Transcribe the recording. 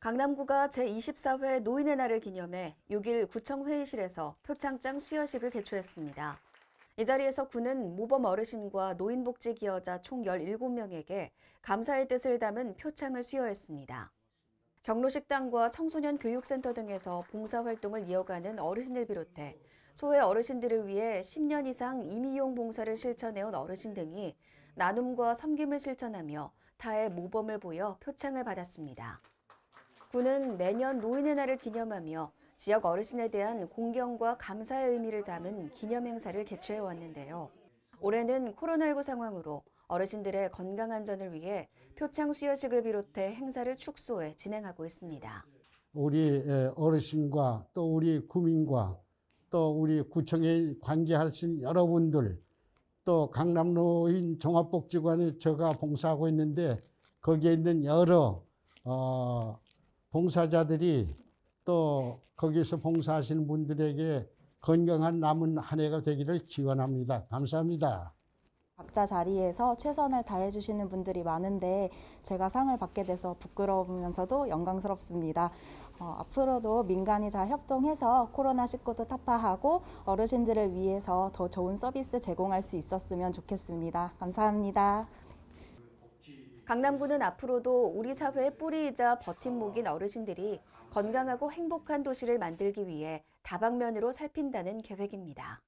강남구가 제24회 노인의 날을 기념해 6일 구청 회의실에서 표창장 수여식을 개최했습니다. 이 자리에서 구는 모범 어르신과 노인복지 기여자 총 17명에게 감사의 뜻을 담은 표창을 수여했습니다. 경로식당과 청소년 교육센터 등에서 봉사활동을 이어가는 어르신을 비롯해 소외 어르신들을 위해 10년 이상 임의용 봉사를 실천해온 어르신 등이 나눔과 섬김을 실천하며 타의 모범을 보여 표창을 받았습니다. 군은 매년 노인의 날을 기념하며 지역 어르신에 대한 공경과 감사의 의미를 담은 기념 행사를 개최해 왔는데요. 올해는 코로나19 상황으로 어르신들의 건강 안전을 위해 표창 수여식을 비롯해 행사를 축소해 진행하고 있습니다. 우리 예, 어르신과 또 우리 구민과 또 우리 구청에 관계하신 여러분들 또 강남노인 종합복지관에 제가 봉사하고 있는데 거기에 있는 여러 어, 봉사자들이 또 거기서 봉사하시는 분들에게 건강한 남은 한 해가 되기를 기원합니다. 감사합니다. 각자 자리에서 최선을 다해 주시는 분들이 많은데 제가 상을 받게 돼서 부끄러우면서도 영광스럽습니다. 어, 앞으로도 민간이 잘 협동해서 코로나19도 타파하고 어르신들을 위해서 더 좋은 서비스 제공할 수 있었으면 좋겠습니다. 감사합니다. 강남구는 앞으로도 우리 사회의 뿌리이자 버팀목인 어르신들이 건강하고 행복한 도시를 만들기 위해 다방면으로 살핀다는 계획입니다.